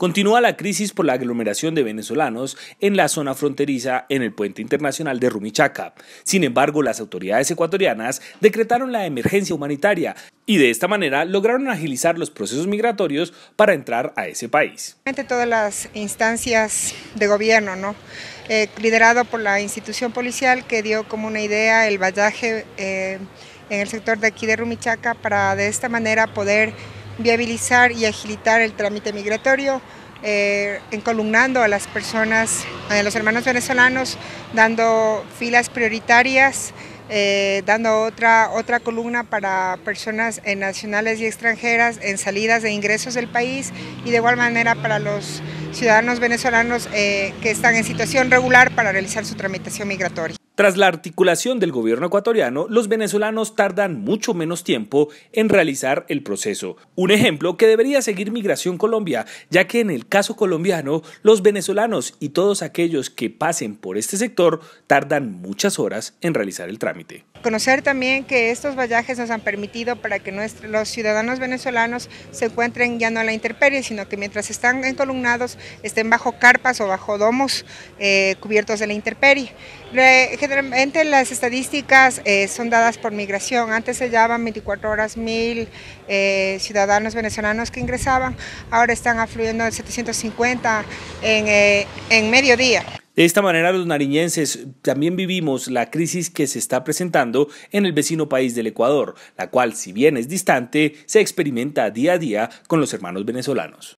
Continúa la crisis por la aglomeración de venezolanos en la zona fronteriza en el puente internacional de Rumichaca. Sin embargo, las autoridades ecuatorianas decretaron la emergencia humanitaria y de esta manera lograron agilizar los procesos migratorios para entrar a ese país. Todas las instancias de gobierno, ¿no? Eh, liderado por la institución policial que dio como una idea el vallaje eh, en el sector de aquí de Rumichaca para de esta manera poder viabilizar y agilitar el trámite migratorio, eh, encolumnando a las personas, a los hermanos venezolanos, dando filas prioritarias, eh, dando otra, otra columna para personas nacionales y extranjeras en salidas e ingresos del país y de igual manera para los ciudadanos venezolanos eh, que están en situación regular para realizar su tramitación migratoria. Tras la articulación del gobierno ecuatoriano, los venezolanos tardan mucho menos tiempo en realizar el proceso. Un ejemplo que debería seguir Migración Colombia, ya que en el caso colombiano, los venezolanos y todos aquellos que pasen por este sector tardan muchas horas en realizar el trámite. Conocer también que estos vallajes nos han permitido para que nuestros, los ciudadanos venezolanos se encuentren ya no a la intemperie, sino que mientras están encolumnados estén bajo carpas o bajo domos eh, cubiertos de la intemperie. Generalmente las estadísticas eh, son dadas por migración. Antes se hallaban 24 horas mil eh, ciudadanos venezolanos que ingresaban. Ahora están afluyendo 750 en, eh, en mediodía. De esta manera los nariñenses también vivimos la crisis que se está presentando en el vecino país del Ecuador, la cual si bien es distante, se experimenta día a día con los hermanos venezolanos.